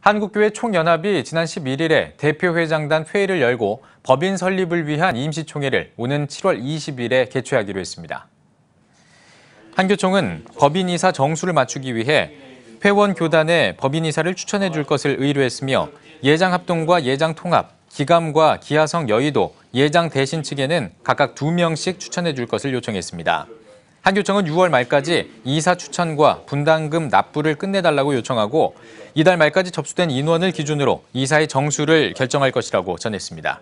한국교회 총연합이 지난 11일에 대표회장단 회의를 열고 법인 설립을 위한 임시총회를 오는 7월 20일에 개최하기로 했습니다. 한교총은 법인이사 정수를 맞추기 위해 회원 교단에 법인이사를 추천해 줄 것을 의뢰했으며 예장합동과 예장통합, 기감과 기하성 여의도, 예장 대신 측에는 각각 2명씩 추천해 줄 것을 요청했습니다. 한교청은 6월 말까지 이사 추천과 분담금 납부를 끝내달라고 요청하고 이달 말까지 접수된 인원을 기준으로 이사의 정수를 결정할 것이라고 전했습니다.